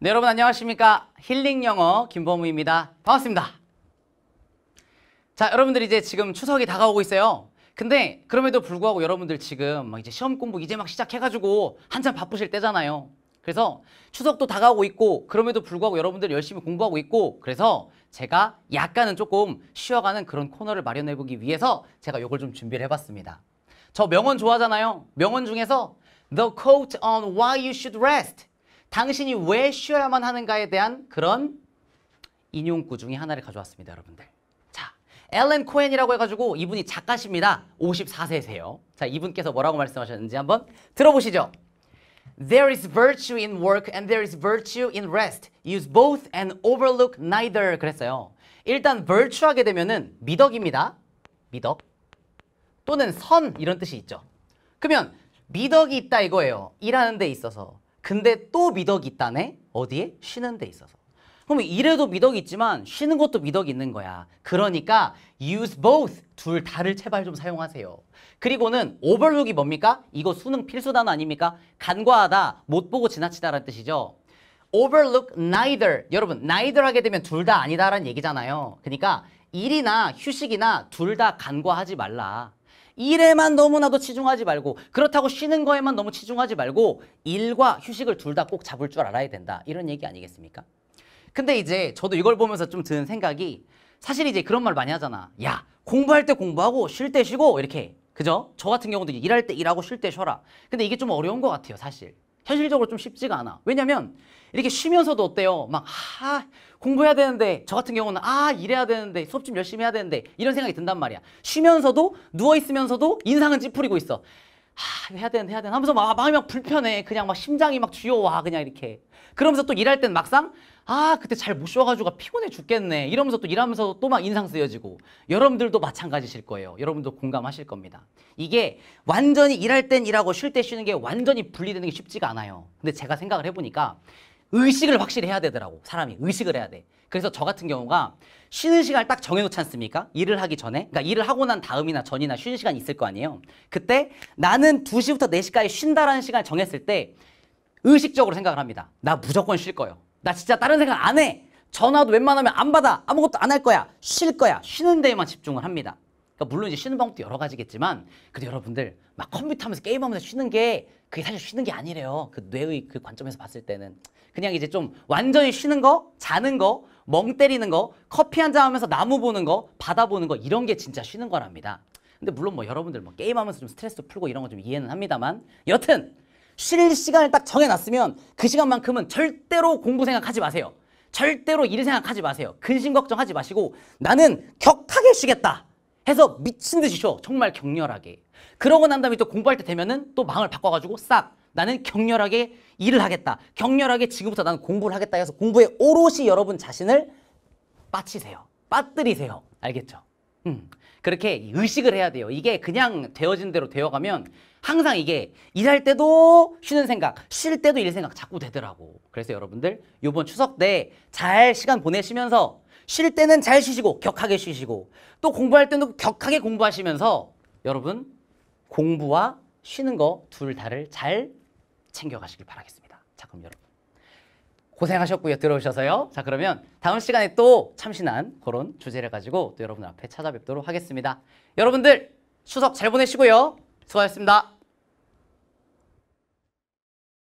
네, 여러분 안녕하십니까? 힐링 영어 김범우입니다. 반갑습니다. 자, 여러분들 이제 지금 추석이 다가오고 있어요. 근데 그럼에도 불구하고 여러분들 지금 막 이제 시험 공부 이제 막 시작해가지고 한참 바쁘실 때잖아요. 그래서 추석도 다가오고 있고 그럼에도 불구하고 여러분들 열심히 공부하고 있고 그래서 제가 약간은 조금 쉬어가는 그런 코너를 마련해보기 위해서 제가 이걸 좀 준비를 해봤습니다. 저 명언 좋아하잖아요. 명언 중에서 The quote on why you should rest 당신이 왜 쉬어야만 하는가에 대한 그런 인용구 중에 하나를 가져왔습니다, 여러분들. 자, 엘런 코엔이라고 해가지고 이분이 작가십니다. 54세세요. 자, 이분께서 뭐라고 말씀하셨는지 한번 들어보시죠. There is virtue in work and there is virtue in rest. Use both and overlook neither. 그랬어요. 일단 virtue 하게 되면은 미덕입니다. 미덕. 또는 선 이런 뜻이 있죠. 그러면 미덕이 있다 이거예요. 일하는 데 있어서. 근데 또 미덕이 있다네? 어디에? 쉬는 데 있어서. 그럼 일에도 미덕이 있지만 쉬는 것도 미덕이 있는 거야. 그러니까 use both 둘 다를 제발 좀 사용하세요. 그리고는 overlook이 뭡니까? 이거 수능 필수 단어 아닙니까? 간과하다, 못 보고 지나치다라는 뜻이죠. overlook neither. 여러분 neither 하게 되면 둘 다 아니다라는 얘기잖아요. 그러니까 일이나 휴식이나 둘 다 간과하지 말라. 일에만 너무나도 치중하지 말고 그렇다고 쉬는 거에만 너무 치중하지 말고 일과 휴식을 둘 다 꼭 잡을 줄 알아야 된다. 이런 얘기 아니겠습니까? 근데 이제 저도 이걸 보면서 좀 드는 생각이 사실 이제 그런 말 많이 하잖아. 야, 공부할 때 공부하고 쉴 때 쉬고 이렇게. 그죠? 저 같은 경우도 일할 때 일하고 쉴 때 쉬어라. 근데 이게 좀 어려운 것 같아요, 사실. 현실적으로 좀 쉽지가 않아. 왜냐면 이렇게 쉬면서도 어때요? 막, 아, 공부해야 되는데, 저 같은 경우는, 아, 일해야 되는데, 수업 좀 열심히 해야 되는데, 이런 생각이 든단 말이야. 쉬면서도, 누워있으면서도, 인상은 찌푸리고 있어. 하, 해야 되는 해야 되는 하면서 막 마음이 막 불편해. 그냥 막 심장이 막 쥐어와 그냥 이렇게. 그러면서 또 일할 땐 막상 아 그때 잘 못 쉬어가지고 아, 피곤해 죽겠네 이러면서 또 일하면서 또 막 인상 쓰여지고 여러분들도 마찬가지실 거예요 여러분도 공감하실 겁니다 이게 완전히 일할 땐 일하고 쉴 때 쉬는 게 완전히 분리되는 게 쉽지가 않아요 근데 제가 생각을 해보니까 의식을 확실히 해야 되더라고 사람이 의식을 해야 돼 그래서 저 같은 경우가 쉬는 시간을 딱 정해놓지 않습니까 일을 하기 전에 그러니까 일을 하고 난 다음이나 전이나 쉬는 시간이 있을 거 아니에요 그때 나는 두시부터네시까지 쉰다라는 시간을 정했을 때 의식적으로 생각을 합니다 나 무조건 쉴 거예요 나 진짜 다른 생각 안해 전화도 웬만하면 안 받아 아무것도 안 할 거야 쉴 거야 쉬는 데에만 집중을 합니다 그러니까 물론 이제 쉬는 방법도 여러 가지겠지만 그래도 여러분들 막 컴퓨터 하면서 게임하면서 쉬는 게 그게 사실 쉬는 게 아니래요. 그 뇌의 그 관점에서 봤을 때는 그냥 이제 좀 완전히 쉬는 거, 자는 거, 멍 때리는 거, 커피 한 잔 하면서 나무 보는 거, 바다 보는 거 이런 게 진짜 쉬는 거랍니다. 근데 물론 뭐 여러분들 뭐 게임하면서 좀 스트레스 풀고 이런 거 좀 이해는 합니다만 여튼 쉴 시간을 딱 정해놨으면 그 시간만큼은 절대로 공부 생각하지 마세요. 절대로 일 생각하지 마세요. 근심 걱정하지 마시고 나는 격하게 쉬겠다. 해서 미친 듯이 쉬어. 정말 격렬하게. 그러고 난 다음에 또 공부할 때 되면은 또 망을 바꿔가지고 싹 나는 격렬하게 일을 하겠다. 격렬하게 지금부터 나는 공부를 하겠다 해서 공부에 오롯이 여러분 자신을 빠치세요. 빠뜨리세요. 알겠죠? 음. 그렇게 의식을 해야 돼요. 이게 그냥 되어진 대로 되어가면 항상 이게 일할 때도 쉬는 생각, 쉴 때도 일 생각 자꾸 되더라고. 그래서 여러분들 이번 추석 때 잘 시간 보내시면서 쉴 때는 잘 쉬시고 격하게 쉬시고 또 공부할 때도 격하게 공부하시면서 여러분 공부와 쉬는 거 둘 다를 잘 챙겨가시길 바라겠습니다. 자 그럼 여러분 고생하셨고요. 들어오셔서요. 자 그러면 다음 시간에 또 참신한 그런 주제를 가지고 또 여러분 앞에 찾아뵙도록 하겠습니다. 여러분들 추석 잘 보내시고요. 수고하셨습니다.